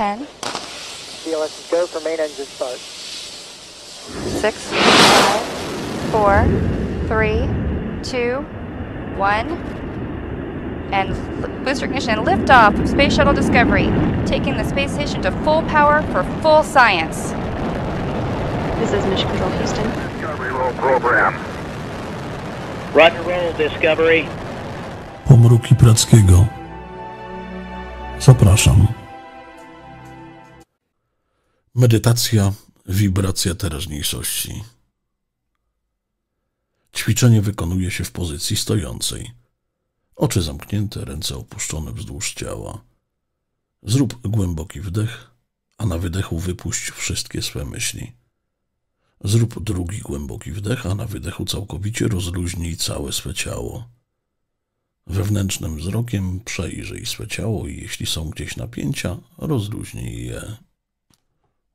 10. CLS go for main engine start. 6, 5, 4, 3, 2, 1. And booster ignition and liftoff of Space Shuttle Discovery, taking the space station to full power for full science. This is Mission Control Houston. Discovery roll program. Roger roll, Discovery. Pomruki Prackiego. Zapraszam. Medytacja, wibracja teraźniejszości. Ćwiczenie wykonuje się w pozycji stojącej. Oczy zamknięte, ręce opuszczone wzdłuż ciała. Zrób głęboki wdech, a na wydechu wypuść wszystkie swe myśli. Zrób drugi głęboki wdech, a na wydechu całkowicie rozluźnij całe swe ciało. Wewnętrznym wzrokiem przejrzyj swe ciało i jeśli są gdzieś napięcia, rozluźnij je.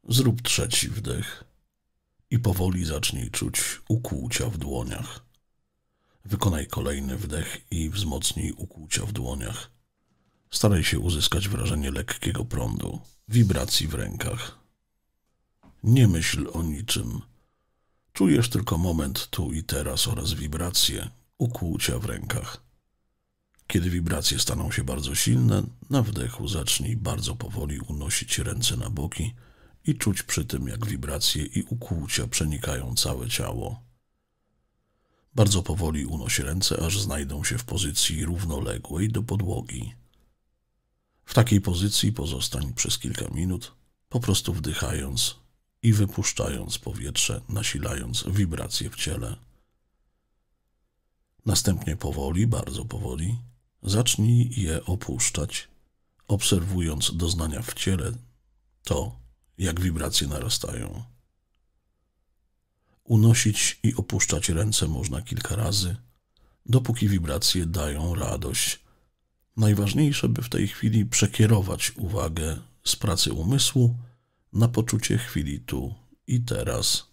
Zrób trzeci wdech i powoli zacznij czuć ukłucia w dłoniach. Wykonaj kolejny wdech i wzmocnij ukłucia w dłoniach. Staraj się uzyskać wrażenie lekkiego prądu, wibracji w rękach. Nie myśl o niczym. Czujesz tylko moment tu i teraz oraz wibracje, ukłucia w rękach. Kiedy wibracje staną się bardzo silne, na wdechu zacznij bardzo powoli unosić ręce na boki i czuć przy tym, jak wibracje i ukłucia przenikają całe ciało. Bardzo powoli unosi ręce, aż znajdą się w pozycji równoległej do podłogi. W takiej pozycji pozostań przez kilka minut, po prostu wdychając i wypuszczając powietrze, nasilając wibracje w ciele. Następnie powoli, bardzo powoli, zacznij je opuszczać, obserwując doznania w ciele, to jak wibracje narastają. Unosić i opuszczać ręce można kilka razy, dopóki wibracje dają radość. Najważniejsze, by w tej chwili przekierować uwagę z pracy umysłu na poczucie chwili tu i teraz.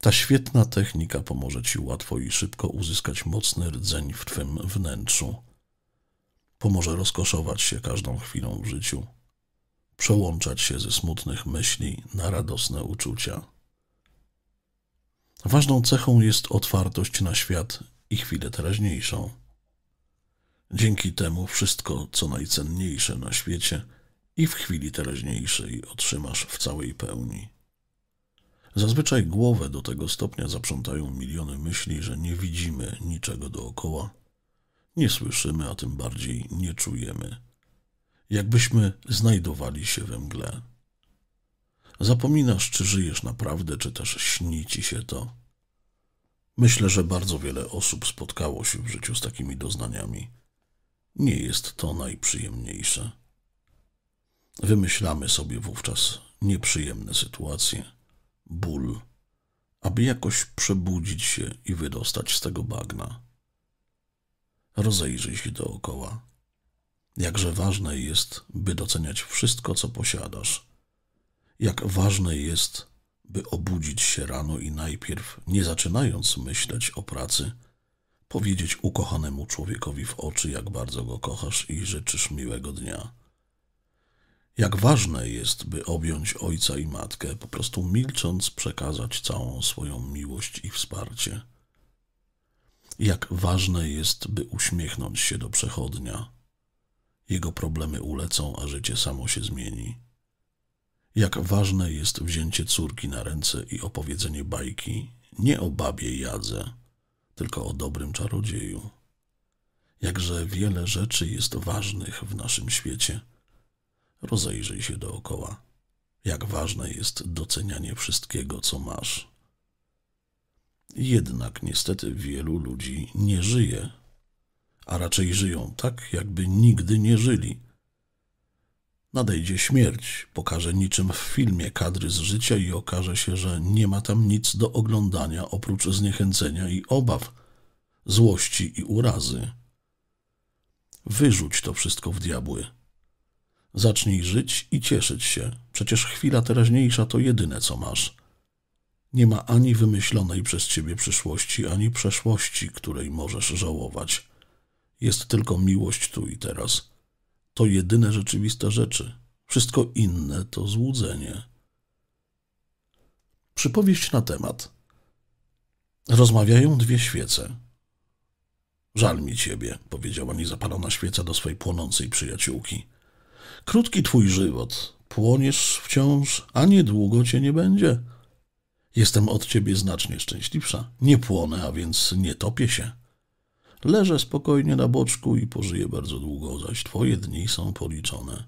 Ta świetna technika pomoże Ci łatwo i szybko uzyskać mocny rdzeń w Twym wnętrzu. Pomoże rozkoszować się każdą chwilą w życiu przełączać się ze smutnych myśli na radosne uczucia. Ważną cechą jest otwartość na świat i chwilę teraźniejszą. Dzięki temu wszystko, co najcenniejsze na świecie i w chwili teraźniejszej otrzymasz w całej pełni. Zazwyczaj głowę do tego stopnia zaprzątają miliony myśli, że nie widzimy niczego dookoła, nie słyszymy, a tym bardziej nie czujemy jakbyśmy znajdowali się we mgle. Zapominasz, czy żyjesz naprawdę, czy też śni ci się to. Myślę, że bardzo wiele osób spotkało się w życiu z takimi doznaniami. Nie jest to najprzyjemniejsze. Wymyślamy sobie wówczas nieprzyjemne sytuacje, ból, aby jakoś przebudzić się i wydostać z tego bagna. Rozejrzyj się dookoła Jakże ważne jest, by doceniać wszystko, co posiadasz. Jak ważne jest, by obudzić się rano i najpierw, nie zaczynając myśleć o pracy, powiedzieć ukochanemu człowiekowi w oczy, jak bardzo go kochasz i życzysz miłego dnia. Jak ważne jest, by objąć ojca i matkę, po prostu milcząc przekazać całą swoją miłość i wsparcie. Jak ważne jest, by uśmiechnąć się do przechodnia jego problemy ulecą, a życie samo się zmieni. Jak ważne jest wzięcie córki na ręce i opowiedzenie bajki, nie o babie Jadze, tylko o dobrym czarodzieju. Jakże wiele rzeczy jest ważnych w naszym świecie. Rozejrzyj się dookoła. Jak ważne jest docenianie wszystkiego, co masz. Jednak niestety wielu ludzi nie żyje a raczej żyją tak, jakby nigdy nie żyli. Nadejdzie śmierć, pokaże niczym w filmie kadry z życia i okaże się, że nie ma tam nic do oglądania oprócz zniechęcenia i obaw, złości i urazy. Wyrzuć to wszystko w diabły. Zacznij żyć i cieszyć się. Przecież chwila teraźniejsza to jedyne, co masz. Nie ma ani wymyślonej przez ciebie przyszłości, ani przeszłości, której możesz żałować. Jest tylko miłość tu i teraz. To jedyne rzeczywiste rzeczy. Wszystko inne to złudzenie. Przypowieść na temat. Rozmawiają dwie świece. Żal mi ciebie, powiedziała niezapalona świeca do swojej płonącej przyjaciółki. Krótki twój żywot, płoniesz wciąż, a niedługo cię nie będzie. Jestem od ciebie znacznie szczęśliwsza. Nie płonę, a więc nie topię się. Leżę spokojnie na boczku i pożyję bardzo długo, zaś twoje dni są policzone.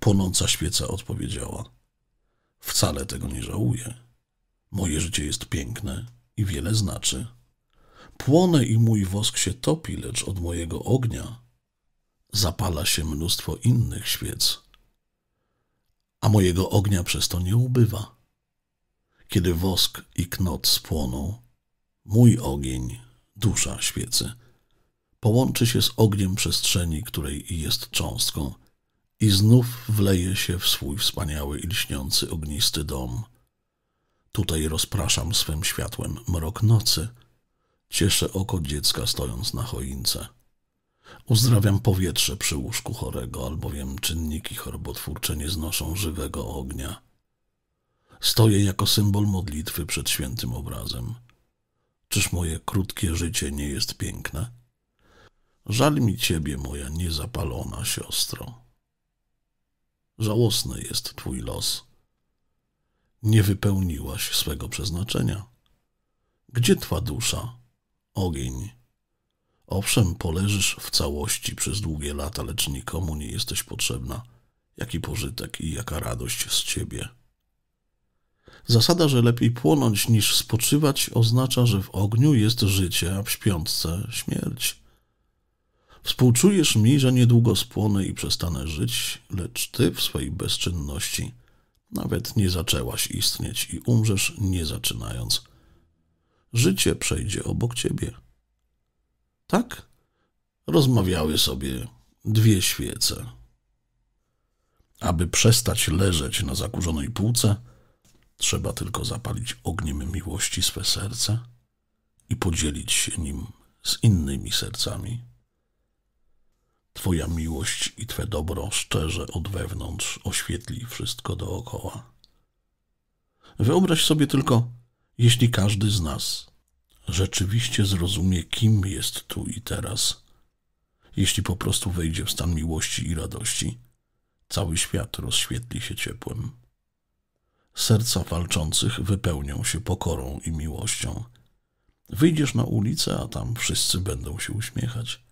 Płonąca świeca odpowiedziała. Wcale tego nie żałuję. Moje życie jest piękne i wiele znaczy. Płonę i mój wosk się topi, lecz od mojego ognia zapala się mnóstwo innych świec, a mojego ognia przez to nie ubywa. Kiedy wosk i knot spłoną, mój ogień dusza świecy, połączy się z ogniem przestrzeni, której jest cząstką i znów wleje się w swój wspaniały i lśniący ognisty dom. Tutaj rozpraszam swym światłem mrok nocy. Cieszę oko dziecka stojąc na choince. Uzdrawiam powietrze przy łóżku chorego, albowiem czynniki chorobotwórcze nie znoszą żywego ognia. Stoję jako symbol modlitwy przed świętym obrazem. Czyż moje krótkie życie nie jest piękne? Żal mi ciebie, moja niezapalona siostro. Żałosny jest twój los. Nie wypełniłaś swego przeznaczenia. Gdzie twa dusza? Ogień. Owszem, poleżysz w całości przez długie lata, lecz nikomu nie jesteś potrzebna. Jaki pożytek i jaka radość z ciebie. Zasada, że lepiej płonąć niż spoczywać, oznacza, że w ogniu jest życie, a w śpiątce śmierć. Współczujesz mi, że niedługo spłonę i przestanę żyć, lecz ty w swojej bezczynności nawet nie zaczęłaś istnieć i umrzesz nie zaczynając. Życie przejdzie obok ciebie. Tak? Rozmawiały sobie dwie świece. Aby przestać leżeć na zakurzonej półce, Trzeba tylko zapalić ogniem miłości swe serce i podzielić się nim z innymi sercami. Twoja miłość i Twe dobro szczerze od wewnątrz oświetli wszystko dookoła. Wyobraź sobie tylko, jeśli każdy z nas rzeczywiście zrozumie, kim jest tu i teraz, jeśli po prostu wejdzie w stan miłości i radości, cały świat rozświetli się ciepłem serca walczących wypełnią się pokorą i miłością. Wyjdziesz na ulicę, a tam wszyscy będą się uśmiechać.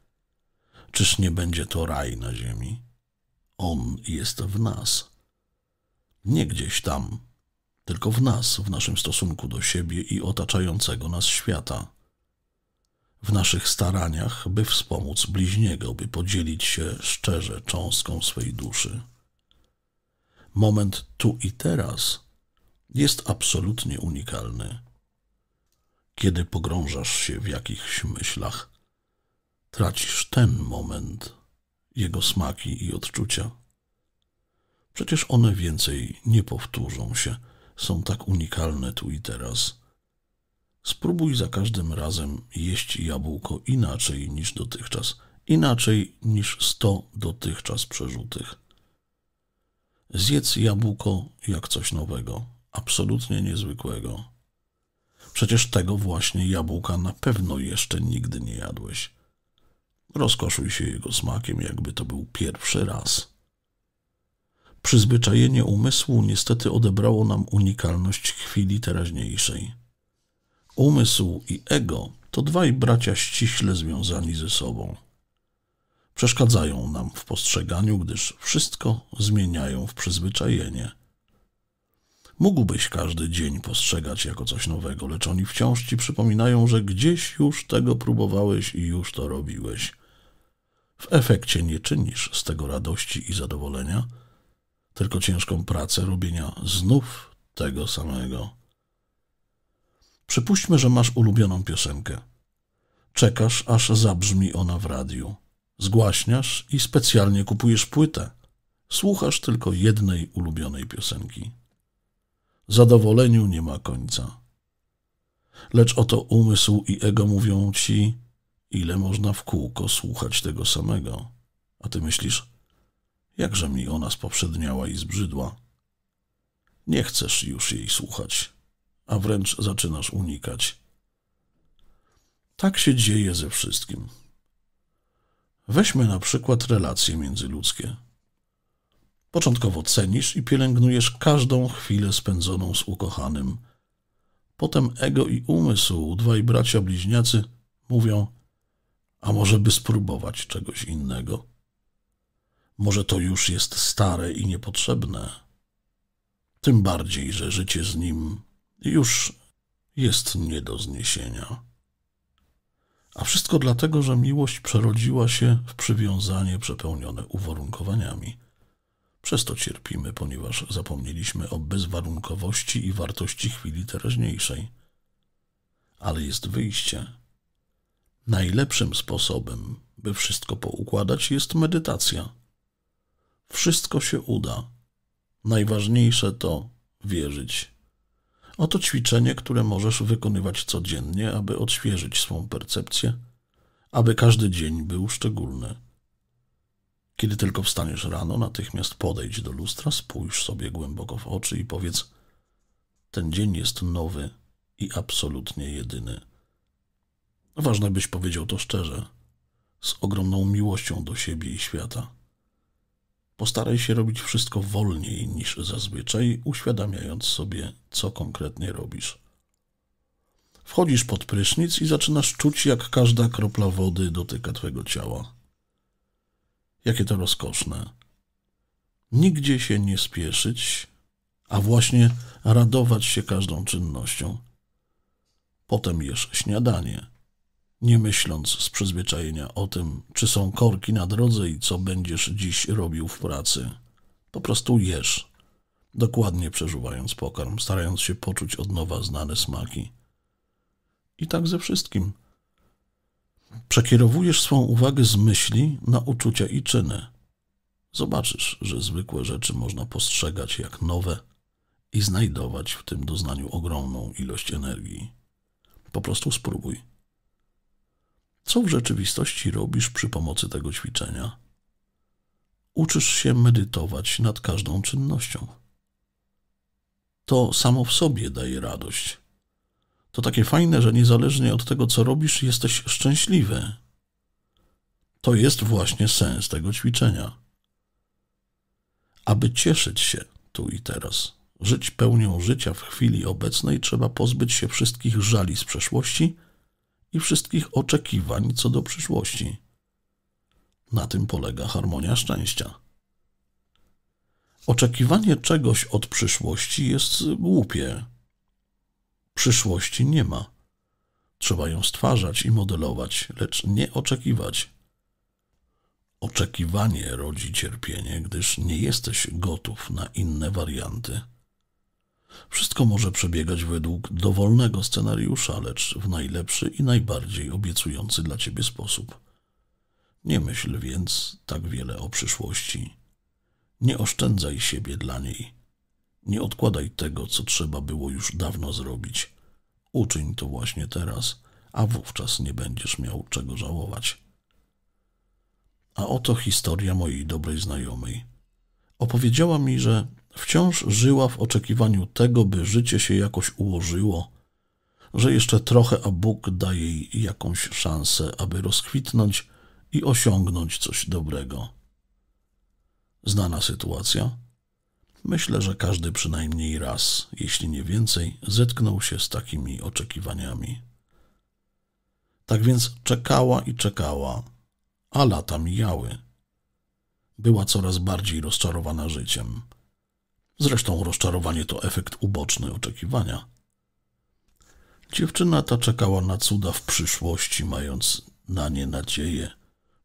Czyż nie będzie to raj na ziemi? On jest w nas. Nie gdzieś tam, tylko w nas, w naszym stosunku do siebie i otaczającego nas świata. W naszych staraniach, by wspomóc bliźniego, by podzielić się szczerze cząstką swej duszy. Moment tu i teraz jest absolutnie unikalny. Kiedy pogrążasz się w jakichś myślach, tracisz ten moment, jego smaki i odczucia. Przecież one więcej nie powtórzą się, są tak unikalne tu i teraz. Spróbuj za każdym razem jeść jabłko inaczej niż dotychczas, inaczej niż sto dotychczas przeżutych. Zjedz jabłko jak coś nowego absolutnie niezwykłego. Przecież tego właśnie jabłka na pewno jeszcze nigdy nie jadłeś. Rozkoszuj się jego smakiem, jakby to był pierwszy raz. Przyzwyczajenie umysłu niestety odebrało nam unikalność chwili teraźniejszej. Umysł i ego to dwaj bracia ściśle związani ze sobą. Przeszkadzają nam w postrzeganiu, gdyż wszystko zmieniają w przyzwyczajenie – mógłbyś każdy dzień postrzegać jako coś nowego, lecz oni wciąż ci przypominają, że gdzieś już tego próbowałeś i już to robiłeś. W efekcie nie czynisz z tego radości i zadowolenia, tylko ciężką pracę robienia znów tego samego. Przypuśćmy, że masz ulubioną piosenkę. Czekasz, aż zabrzmi ona w radiu. Zgłaśniasz i specjalnie kupujesz płytę. Słuchasz tylko jednej ulubionej piosenki zadowoleniu nie ma końca. Lecz oto umysł i ego mówią ci, ile można w kółko słuchać tego samego. A ty myślisz, jakże mi ona spowszedniała i zbrzydła. Nie chcesz już jej słuchać, a wręcz zaczynasz unikać. Tak się dzieje ze wszystkim. Weźmy na przykład relacje międzyludzkie. Początkowo cenisz i pielęgnujesz każdą chwilę spędzoną z ukochanym. Potem ego i umysł, dwaj bracia bliźniacy, mówią: A może by spróbować czegoś innego? Może to już jest stare i niepotrzebne. Tym bardziej, że życie z nim już jest nie do zniesienia. A wszystko dlatego, że miłość przerodziła się w przywiązanie przepełnione uwarunkowaniami. Przez to cierpimy, ponieważ zapomnieliśmy o bezwarunkowości i wartości chwili teraźniejszej. Ale jest wyjście. Najlepszym sposobem, by wszystko poukładać, jest medytacja. Wszystko się uda. Najważniejsze to wierzyć. Oto ćwiczenie, które możesz wykonywać codziennie, aby odświeżyć swą percepcję, aby każdy dzień był szczególny. Kiedy tylko wstaniesz rano, natychmiast podejdź do lustra, spójrz sobie głęboko w oczy i powiedz: Ten dzień jest nowy i absolutnie jedyny. Ważne, byś powiedział to szczerze, z ogromną miłością do siebie i świata. Postaraj się robić wszystko wolniej niż zazwyczaj, uświadamiając sobie, co konkretnie robisz. Wchodzisz pod prysznic i zaczynasz czuć, jak każda kropla wody dotyka twojego ciała. Jakie to rozkoszne. Nigdzie się nie spieszyć, a właśnie radować się każdą czynnością. Potem jesz śniadanie, nie myśląc z przyzwyczajenia o tym, czy są korki na drodze i co będziesz dziś robił w pracy. Po prostu jesz, dokładnie przeżuwając pokarm, starając się poczuć od nowa znane smaki. I tak ze wszystkim – Przekierowujesz swą uwagę z myśli na uczucia i czyny. Zobaczysz, że zwykłe rzeczy można postrzegać jak nowe i znajdować w tym doznaniu ogromną ilość energii. Po prostu spróbuj. Co w rzeczywistości robisz przy pomocy tego ćwiczenia? Uczysz się medytować nad każdą czynnością. To samo w sobie daje radość to takie fajne, że niezależnie od tego, co robisz, jesteś szczęśliwy. To jest właśnie sens tego ćwiczenia. Aby cieszyć się tu i teraz, żyć pełnią życia w chwili obecnej, trzeba pozbyć się wszystkich żali z przeszłości i wszystkich oczekiwań co do przyszłości. Na tym polega harmonia szczęścia. Oczekiwanie czegoś od przyszłości jest głupie Przyszłości nie ma. Trzeba ją stwarzać i modelować, lecz nie oczekiwać. Oczekiwanie rodzi cierpienie, gdyż nie jesteś gotów na inne warianty. Wszystko może przebiegać według dowolnego scenariusza, lecz w najlepszy i najbardziej obiecujący dla ciebie sposób. Nie myśl więc tak wiele o przyszłości. Nie oszczędzaj siebie dla niej. Nie odkładaj tego, co trzeba było już dawno zrobić. Uczyń to właśnie teraz, a wówczas nie będziesz miał czego żałować. A oto historia mojej dobrej znajomej. Opowiedziała mi, że wciąż żyła w oczekiwaniu tego, by życie się jakoś ułożyło, że jeszcze trochę, a Bóg da jej jakąś szansę, aby rozkwitnąć i osiągnąć coś dobrego. Znana sytuacja? Myślę, że każdy przynajmniej raz, jeśli nie więcej, zetknął się z takimi oczekiwaniami. Tak więc czekała i czekała, a lata mijały. Była coraz bardziej rozczarowana życiem. Zresztą rozczarowanie to efekt uboczny oczekiwania. Dziewczyna ta czekała na cuda w przyszłości, mając na nie nadzieję,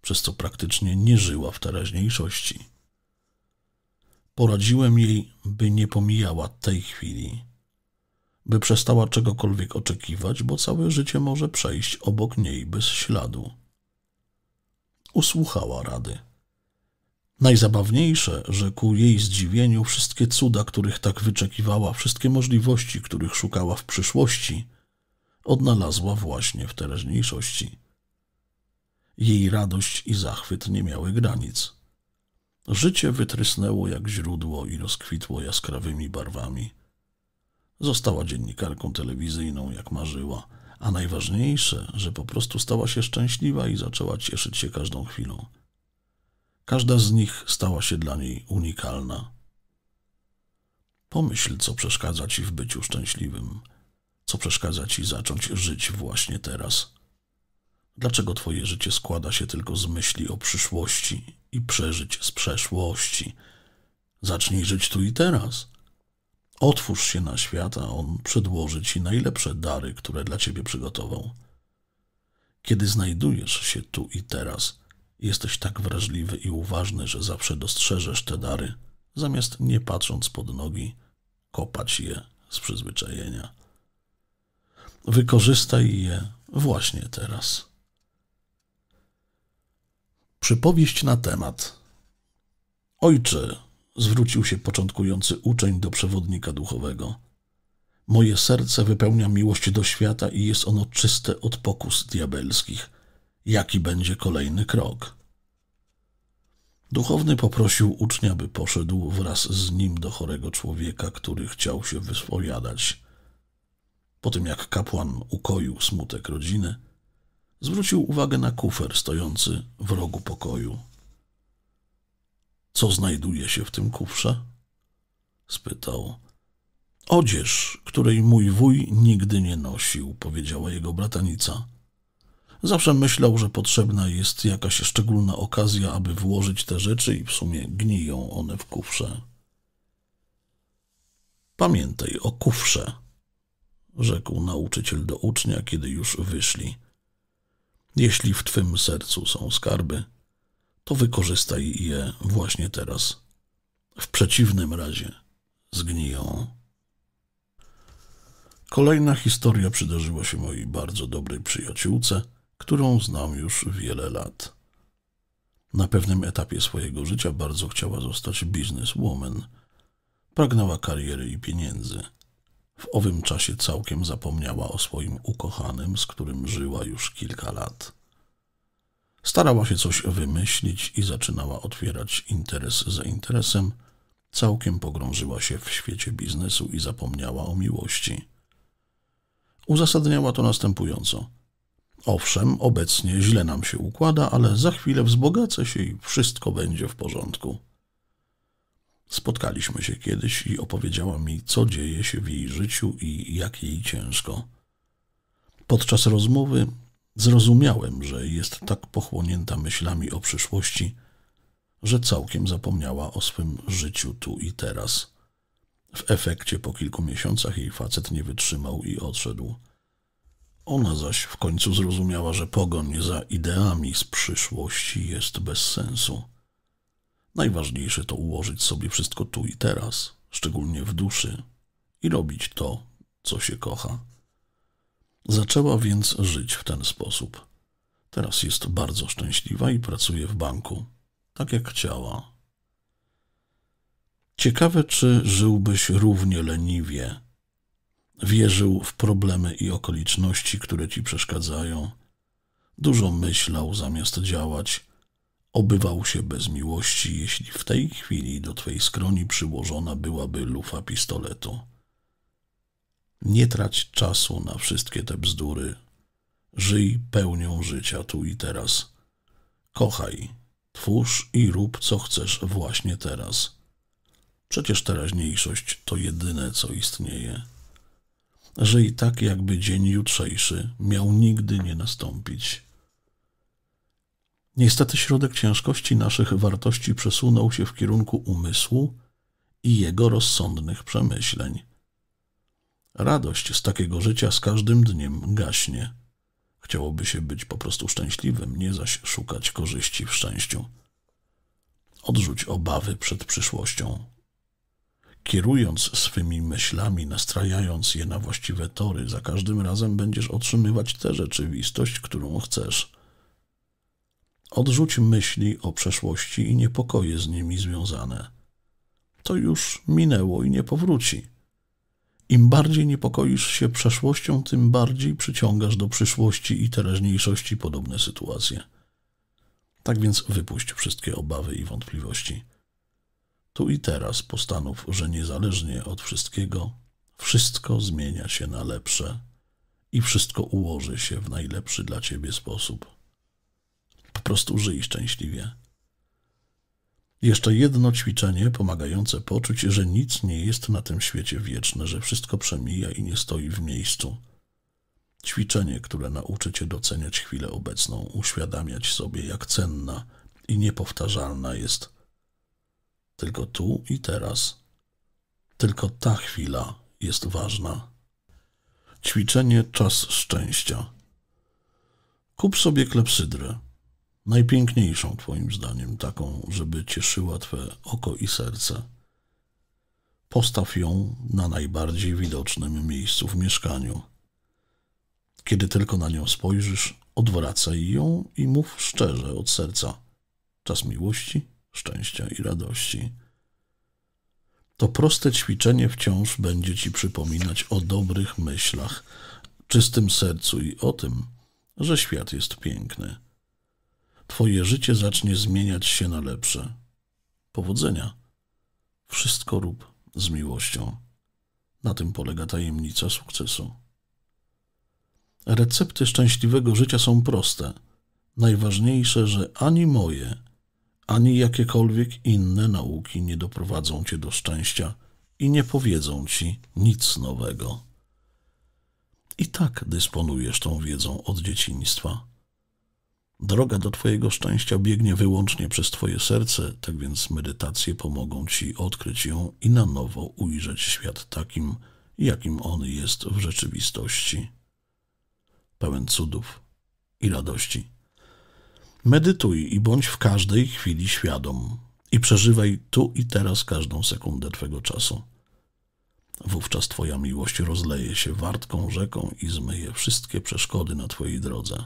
przez co praktycznie nie żyła w teraźniejszości. Poradziłem jej, by nie pomijała tej chwili, by przestała czegokolwiek oczekiwać, bo całe życie może przejść obok niej bez śladu. Usłuchała rady. Najzabawniejsze, że ku jej zdziwieniu wszystkie cuda, których tak wyczekiwała, wszystkie możliwości, których szukała w przyszłości, odnalazła właśnie w teraźniejszości. Jej radość i zachwyt nie miały granic. Życie wytrysnęło jak źródło i rozkwitło jaskrawymi barwami. Została dziennikarką telewizyjną, jak marzyła, a najważniejsze, że po prostu stała się szczęśliwa i zaczęła cieszyć się każdą chwilą. Każda z nich stała się dla niej unikalna. Pomyśl, co przeszkadza ci w byciu szczęśliwym, co przeszkadza ci zacząć żyć właśnie teraz. Dlaczego twoje życie składa się tylko z myśli o przyszłości i przeżyć z przeszłości? Zacznij żyć tu i teraz. Otwórz się na świat, a on przedłoży ci najlepsze dary, które dla ciebie przygotował. Kiedy znajdujesz się tu i teraz, jesteś tak wrażliwy i uważny, że zawsze dostrzeżesz te dary, zamiast nie patrząc pod nogi, kopać je z przyzwyczajenia. Wykorzystaj je właśnie teraz. Przypowieść na temat. Ojcze, zwrócił się początkujący uczeń do przewodnika duchowego. Moje serce wypełnia miłość do świata i jest ono czyste od pokus diabelskich. Jaki będzie kolejny krok? Duchowny poprosił ucznia, by poszedł wraz z nim do chorego człowieka, który chciał się wyspowiadać. Po tym jak kapłan ukoił smutek rodziny, zwrócił uwagę na kufer stojący w rogu pokoju. Co znajduje się w tym kufrze? spytał. Odzież, której mój wuj nigdy nie nosił, powiedziała jego bratanica. Zawsze myślał, że potrzebna jest jakaś szczególna okazja, aby włożyć te rzeczy i w sumie gniją one w kufrze. Pamiętaj o kufrze, rzekł nauczyciel do ucznia, kiedy już wyszli. Jeśli w twym sercu są skarby, to wykorzystaj je właśnie teraz. W przeciwnym razie zgniją. Kolejna historia przydarzyła się mojej bardzo dobrej przyjaciółce, którą znam już wiele lat. Na pewnym etapie swojego życia bardzo chciała zostać bizneswoman. Pragnęła kariery i pieniędzy. W owym czasie całkiem zapomniała o swoim ukochanym, z którym żyła już kilka lat. Starała się coś wymyślić i zaczynała otwierać interes za interesem. Całkiem pogrążyła się w świecie biznesu i zapomniała o miłości. Uzasadniała to następująco. Owszem, obecnie źle nam się układa, ale za chwilę wzbogacę się i wszystko będzie w porządku. Spotkaliśmy się kiedyś i opowiedziała mi, co dzieje się w jej życiu i jak jej ciężko. Podczas rozmowy zrozumiałem, że jest tak pochłonięta myślami o przyszłości, że całkiem zapomniała o swym życiu tu i teraz. W efekcie po kilku miesiącach jej facet nie wytrzymał i odszedł. Ona zaś w końcu zrozumiała, że pogoń za ideami z przyszłości jest bez sensu. Najważniejsze to ułożyć sobie wszystko tu i teraz, szczególnie w duszy, i robić to, co się kocha. Zaczęła więc żyć w ten sposób. Teraz jest bardzo szczęśliwa i pracuje w banku, tak jak chciała. Ciekawe, czy żyłbyś równie leniwie. Wierzył w problemy i okoliczności, które ci przeszkadzają. Dużo myślał zamiast działać obywał się bez miłości, jeśli w tej chwili do twej skroni przyłożona byłaby lufa pistoletu. Nie trać czasu na wszystkie te bzdury. Żyj pełnią życia tu i teraz. Kochaj, twórz i rób co chcesz właśnie teraz. Przecież teraźniejszość to jedyne, co istnieje. Żyj tak, jakby dzień jutrzejszy miał nigdy nie nastąpić. Niestety środek ciężkości naszych wartości przesunął się w kierunku umysłu i jego rozsądnych przemyśleń. Radość z takiego życia z każdym dniem gaśnie. Chciałoby się być po prostu szczęśliwym, nie zaś szukać korzyści w szczęściu. Odrzuć obawy przed przyszłością. Kierując swymi myślami, nastrajając je na właściwe tory, za każdym razem będziesz otrzymywać tę rzeczywistość, którą chcesz – Odrzuć myśli o przeszłości i niepokoje z nimi związane. To już minęło i nie powróci. Im bardziej niepokoisz się przeszłością, tym bardziej przyciągasz do przyszłości i teraźniejszości podobne sytuacje. Tak więc wypuść wszystkie obawy i wątpliwości. Tu i teraz postanów, że niezależnie od wszystkiego, wszystko zmienia się na lepsze i wszystko ułoży się w najlepszy dla ciebie sposób. Po prostu żyj szczęśliwie. Jeszcze jedno ćwiczenie pomagające poczuć, że nic nie jest na tym świecie wieczne, że wszystko przemija i nie stoi w miejscu. Ćwiczenie, które nauczy cię doceniać chwilę obecną, uświadamiać sobie, jak cenna i niepowtarzalna jest tylko tu i teraz. Tylko ta chwila jest ważna. Ćwiczenie czas szczęścia. Kup sobie klepsydrę najpiękniejszą Twoim zdaniem, taką, żeby cieszyła Twe oko i serce, postaw ją na najbardziej widocznym miejscu w mieszkaniu. Kiedy tylko na nią spojrzysz, odwracaj ją i mów szczerze od serca. Czas miłości, szczęścia i radości. To proste ćwiczenie wciąż będzie Ci przypominać o dobrych myślach, czystym sercu i o tym, że świat jest piękny. Twoje życie zacznie zmieniać się na lepsze. Powodzenia. Wszystko rób z miłością. Na tym polega tajemnica sukcesu. Recepty szczęśliwego życia są proste. Najważniejsze, że ani moje, ani jakiekolwiek inne nauki nie doprowadzą cię do szczęścia i nie powiedzą ci nic nowego. I tak dysponujesz tą wiedzą od dzieciństwa. Droga do Twojego szczęścia biegnie wyłącznie przez Twoje serce, tak więc medytacje pomogą Ci odkryć ją i na nowo ujrzeć świat takim, jakim on jest w rzeczywistości. Pełen cudów i radości. Medytuj i bądź w każdej chwili świadom i przeżywaj tu i teraz każdą sekundę twojego czasu. Wówczas Twoja miłość rozleje się wartką rzeką i zmyje wszystkie przeszkody na Twojej drodze –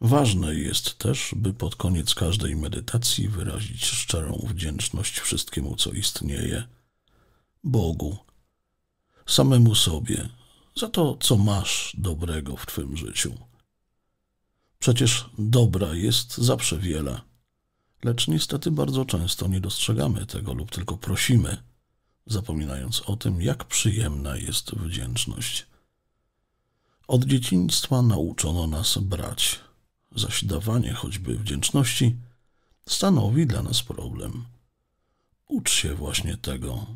Ważne jest też, by pod koniec każdej medytacji wyrazić szczerą wdzięczność wszystkiemu, co istnieje, Bogu, samemu sobie, za to, co masz dobrego w Twym życiu. Przecież dobra jest zawsze wiele, lecz niestety bardzo często nie dostrzegamy tego lub tylko prosimy, zapominając o tym, jak przyjemna jest wdzięczność. Od dzieciństwa nauczono nas brać zaś dawanie choćby wdzięczności stanowi dla nas problem. Ucz się właśnie tego.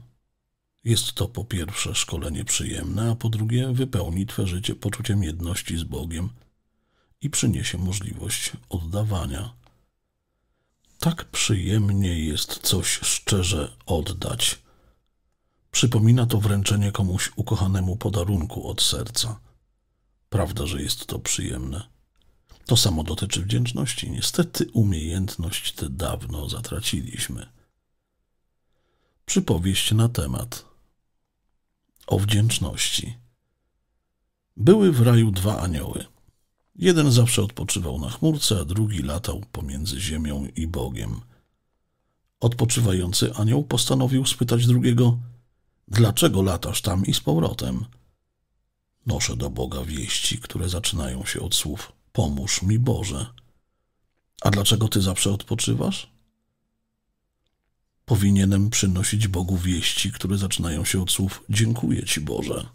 Jest to po pierwsze szkolenie przyjemne, a po drugie wypełni Twe życie poczuciem jedności z Bogiem i przyniesie możliwość oddawania. Tak przyjemnie jest coś szczerze oddać. Przypomina to wręczenie komuś ukochanemu podarunku od serca. Prawda, że jest to przyjemne. To samo dotyczy wdzięczności. Niestety umiejętność tę dawno zatraciliśmy. Przypowieść na temat o wdzięczności. Były w raju dwa anioły. Jeden zawsze odpoczywał na chmurce, a drugi latał pomiędzy ziemią i Bogiem. Odpoczywający anioł postanowił spytać drugiego: Dlaczego latasz tam i z powrotem? Noszę do Boga wieści, które zaczynają się od słów: Pomóż mi, Boże. A dlaczego ty zawsze odpoczywasz? Powinienem przynosić Bogu wieści, które zaczynają się od słów: Dziękuję ci, Boże.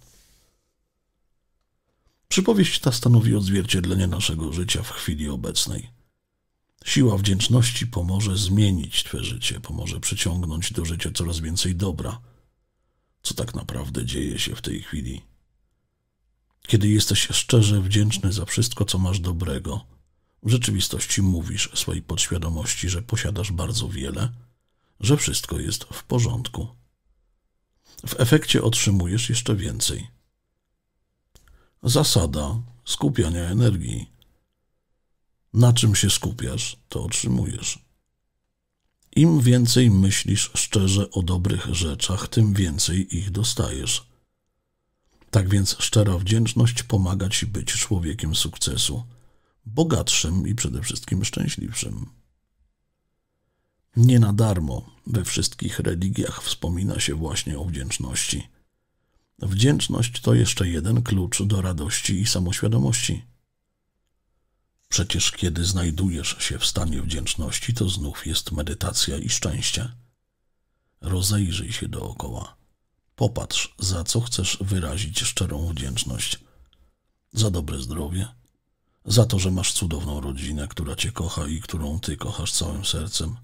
Przypowieść ta stanowi odzwierciedlenie naszego życia w chwili obecnej. Siła wdzięczności pomoże zmienić Twe życie, pomoże przyciągnąć do życia coraz więcej dobra, co tak naprawdę dzieje się w tej chwili. Kiedy jesteś szczerze wdzięczny za wszystko, co masz dobrego, w rzeczywistości mówisz swojej podświadomości, że posiadasz bardzo wiele, że wszystko jest w porządku. W efekcie otrzymujesz jeszcze więcej. Zasada skupiania energii. Na czym się skupiasz, to otrzymujesz. Im więcej myślisz szczerze o dobrych rzeczach, tym więcej ich dostajesz. Tak więc szczera wdzięczność pomaga ci być człowiekiem sukcesu, bogatszym i przede wszystkim szczęśliwszym. Nie na darmo we wszystkich religiach wspomina się właśnie o wdzięczności. Wdzięczność to jeszcze jeden klucz do radości i samoświadomości. Przecież kiedy znajdujesz się w stanie wdzięczności, to znów jest medytacja i szczęście. Rozejrzyj się dookoła. Popatrz, za co chcesz wyrazić szczerą wdzięczność. Za dobre zdrowie, za to, że masz cudowną rodzinę, która cię kocha i którą ty kochasz całym sercem,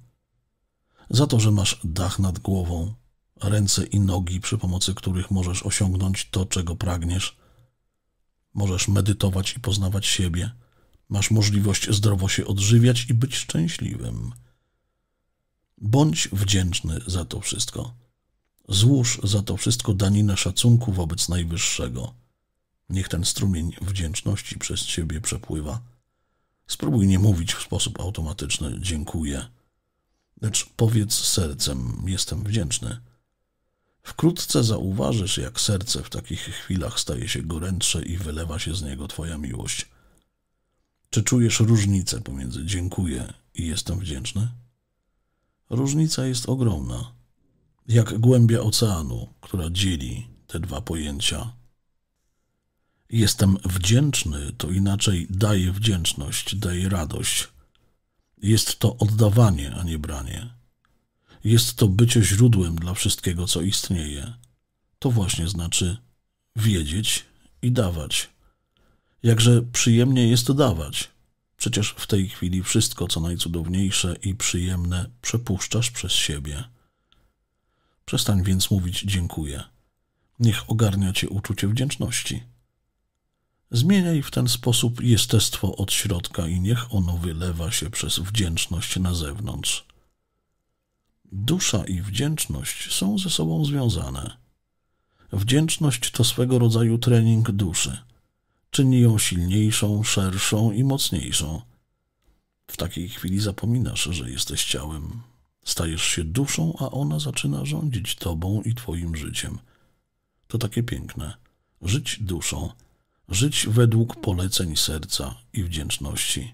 za to, że masz dach nad głową, ręce i nogi, przy pomocy których możesz osiągnąć to, czego pragniesz. Możesz medytować i poznawać siebie. Masz możliwość zdrowo się odżywiać i być szczęśliwym. Bądź wdzięczny za to wszystko. Złóż za to wszystko daninę szacunku wobec Najwyższego. Niech ten strumień wdzięczności przez ciebie przepływa. Spróbuj nie mówić w sposób automatyczny dziękuję, lecz powiedz sercem jestem wdzięczny. Wkrótce zauważysz, jak serce w takich chwilach staje się gorętsze i wylewa się z niego Twoja miłość. Czy czujesz różnicę pomiędzy dziękuję i jestem wdzięczny? Różnica jest ogromna jak głębia oceanu, która dzieli te dwa pojęcia. Jestem wdzięczny, to inaczej daje wdzięczność, daje radość. Jest to oddawanie, a nie branie. Jest to bycie źródłem dla wszystkiego, co istnieje. To właśnie znaczy wiedzieć i dawać. Jakże przyjemnie jest dawać. Przecież w tej chwili wszystko, co najcudowniejsze i przyjemne, przepuszczasz przez siebie. Przestań więc mówić dziękuję. Niech ogarnia cię uczucie wdzięczności. Zmieniaj w ten sposób jestestwo od środka i niech ono wylewa się przez wdzięczność na zewnątrz. Dusza i wdzięczność są ze sobą związane. Wdzięczność to swego rodzaju trening duszy. Czyni ją silniejszą, szerszą i mocniejszą. W takiej chwili zapominasz, że jesteś ciałem, Stajesz się duszą, a ona zaczyna rządzić tobą i twoim życiem. To takie piękne. Żyć duszą, żyć według poleceń serca i wdzięczności.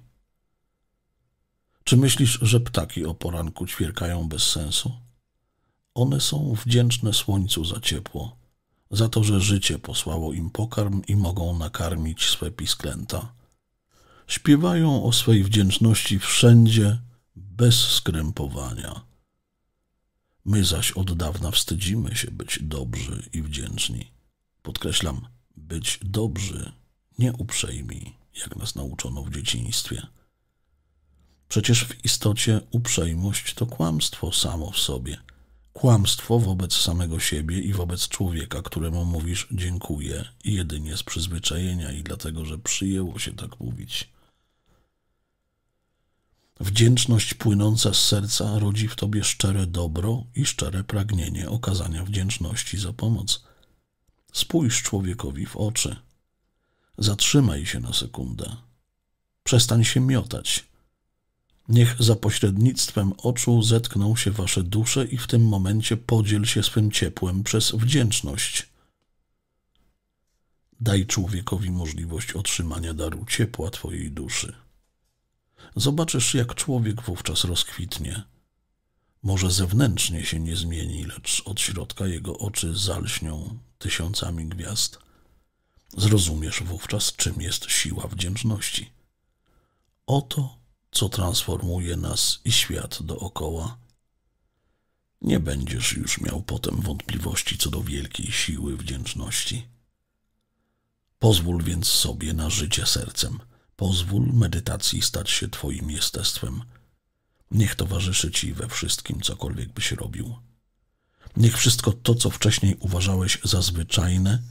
Czy myślisz, że ptaki o poranku ćwierkają bez sensu? One są wdzięczne słońcu za ciepło, za to, że życie posłało im pokarm i mogą nakarmić swe pisklęta. Śpiewają o swej wdzięczności wszędzie, bez skrępowania. My zaś od dawna wstydzimy się być dobrzy i wdzięczni. Podkreślam, być dobrzy, nie uprzejmi, jak nas nauczono w dzieciństwie. Przecież w istocie uprzejmość to kłamstwo samo w sobie. Kłamstwo wobec samego siebie i wobec człowieka, któremu mówisz dziękuję, jedynie z przyzwyczajenia i dlatego, że przyjęło się tak mówić. Wdzięczność płynąca z serca rodzi w tobie szczere dobro i szczere pragnienie okazania wdzięczności za pomoc. Spójrz człowiekowi w oczy. Zatrzymaj się na sekundę. Przestań się miotać. Niech za pośrednictwem oczu zetkną się wasze dusze i w tym momencie podziel się swym ciepłem przez wdzięczność. Daj człowiekowi możliwość otrzymania daru ciepła twojej duszy. Zobaczysz, jak człowiek wówczas rozkwitnie. Może zewnętrznie się nie zmieni, lecz od środka jego oczy zalśnią tysiącami gwiazd. Zrozumiesz wówczas, czym jest siła wdzięczności. Oto, co transformuje nas i świat dookoła. Nie będziesz już miał potem wątpliwości co do wielkiej siły wdzięczności. Pozwól więc sobie na życie sercem – Pozwól medytacji stać się Twoim jestestwem. Niech towarzyszy Ci we wszystkim, cokolwiek byś robił. Niech wszystko to, co wcześniej uważałeś za zwyczajne,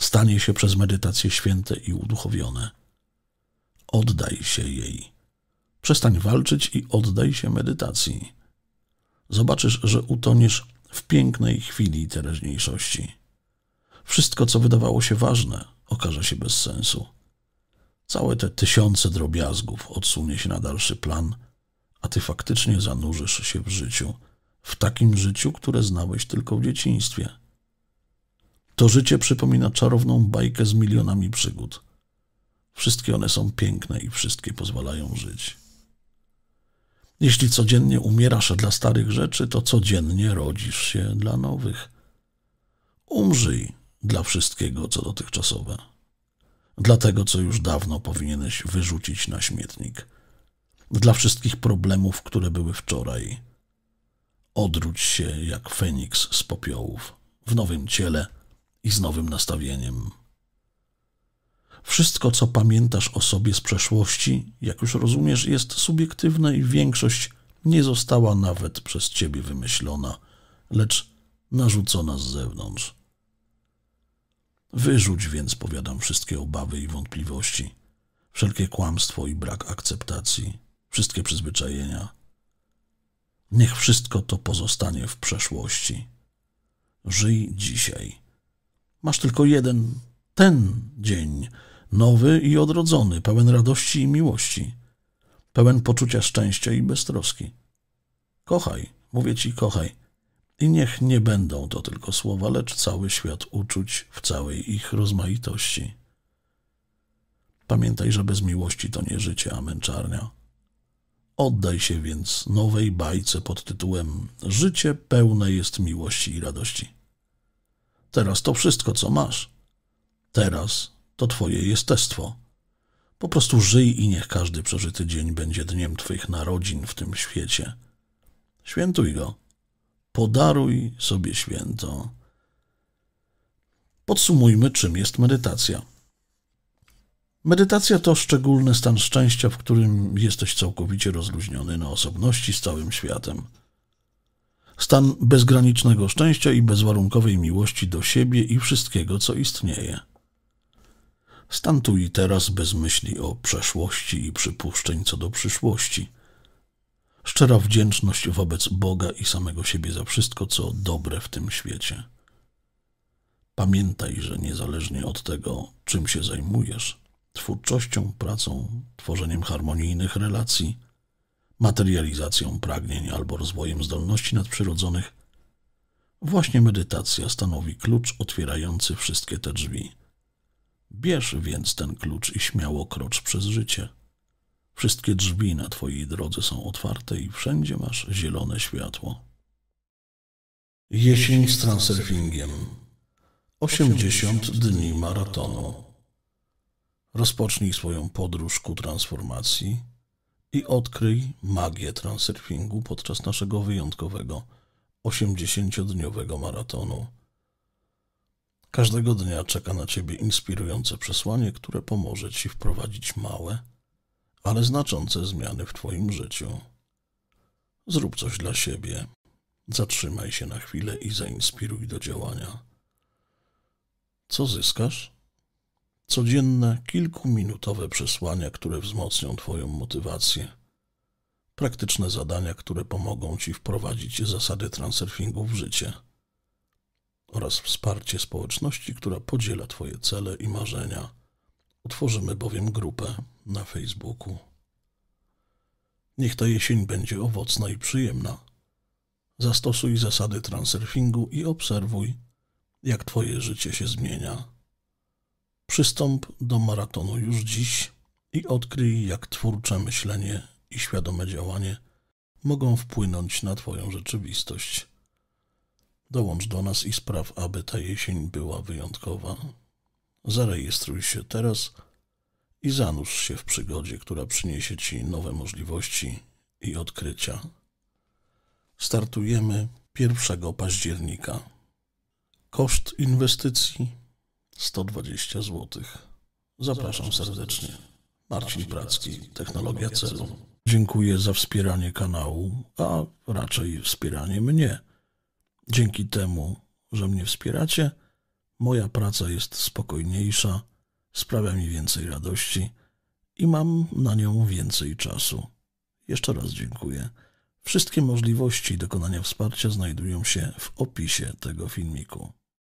stanie się przez medytację święte i uduchowione. Oddaj się jej. Przestań walczyć i oddaj się medytacji. Zobaczysz, że utoniesz w pięknej chwili teraźniejszości. Wszystko, co wydawało się ważne, okaże się bez sensu. Całe te tysiące drobiazgów odsunie się na dalszy plan, a ty faktycznie zanurzysz się w życiu, w takim życiu, które znałeś tylko w dzieciństwie. To życie przypomina czarowną bajkę z milionami przygód. Wszystkie one są piękne i wszystkie pozwalają żyć. Jeśli codziennie umierasz dla starych rzeczy, to codziennie rodzisz się dla nowych. Umrzyj dla wszystkiego, co dotychczasowe dla tego, co już dawno powinieneś wyrzucić na śmietnik, dla wszystkich problemów, które były wczoraj. Odwróć się jak Feniks z popiołów, w nowym ciele i z nowym nastawieniem. Wszystko, co pamiętasz o sobie z przeszłości, jak już rozumiesz, jest subiektywne i większość nie została nawet przez ciebie wymyślona, lecz narzucona z zewnątrz. Wyrzuć więc, powiadam, wszystkie obawy i wątpliwości, wszelkie kłamstwo i brak akceptacji, wszystkie przyzwyczajenia. Niech wszystko to pozostanie w przeszłości. Żyj dzisiaj. Masz tylko jeden, ten dzień, nowy i odrodzony, pełen radości i miłości, pełen poczucia szczęścia i beztroski. Kochaj, mówię ci, kochaj i niech nie będą to tylko słowa, lecz cały świat uczuć w całej ich rozmaitości. Pamiętaj, że bez miłości to nie życie, a męczarnia. Oddaj się więc nowej bajce pod tytułem Życie pełne jest miłości i radości. Teraz to wszystko, co masz. Teraz to twoje jestestwo. Po prostu żyj i niech każdy przeżyty dzień będzie dniem twoich narodzin w tym świecie. Świętuj go Podaruj sobie święto. Podsumujmy, czym jest medytacja. Medytacja to szczególny stan szczęścia, w którym jesteś całkowicie rozluźniony na osobności z całym światem. Stan bezgranicznego szczęścia i bezwarunkowej miłości do siebie i wszystkiego, co istnieje. Stan tu i teraz bez myśli o przeszłości i przypuszczeń co do przyszłości szczera wdzięczność wobec Boga i samego siebie za wszystko, co dobre w tym świecie. Pamiętaj, że niezależnie od tego, czym się zajmujesz, twórczością, pracą, tworzeniem harmonijnych relacji, materializacją pragnień albo rozwojem zdolności nadprzyrodzonych, właśnie medytacja stanowi klucz otwierający wszystkie te drzwi. Bierz więc ten klucz i śmiało krocz przez życie – Wszystkie drzwi na twojej drodze są otwarte i wszędzie masz zielone światło. Jesień z transurfingiem. 80 dni maratonu. Rozpocznij swoją podróż ku transformacji i odkryj magię transurfingu podczas naszego wyjątkowego 80-dniowego maratonu. Każdego dnia czeka na Ciebie inspirujące przesłanie, które pomoże Ci wprowadzić małe, ale znaczące zmiany w Twoim życiu. Zrób coś dla siebie. Zatrzymaj się na chwilę i zainspiruj do działania. Co zyskasz? Codzienne, kilkuminutowe przesłania, które wzmocnią Twoją motywację. Praktyczne zadania, które pomogą Ci wprowadzić zasady transurfingu w życie. Oraz wsparcie społeczności, która podziela Twoje cele i marzenia. Utworzymy bowiem grupę na Facebooku. Niech ta jesień będzie owocna i przyjemna. Zastosuj zasady transurfingu i obserwuj, jak Twoje życie się zmienia. Przystąp do maratonu już dziś i odkryj, jak twórcze myślenie i świadome działanie mogą wpłynąć na Twoją rzeczywistość. Dołącz do nas i spraw, aby ta jesień była wyjątkowa. Zarejestruj się teraz i zanurz się w przygodzie, która przyniesie Ci nowe możliwości i odkrycia. Startujemy 1 października. Koszt inwestycji 120 zł. Zapraszam serdecznie. Marcin Pracki, Technologia Celu. Dziękuję za wspieranie kanału, a raczej wspieranie mnie. Dzięki temu, że mnie wspieracie, moja praca jest spokojniejsza sprawia mi więcej radości i mam na nią więcej czasu. Jeszcze raz dziękuję. Wszystkie możliwości dokonania wsparcia znajdują się w opisie tego filmiku.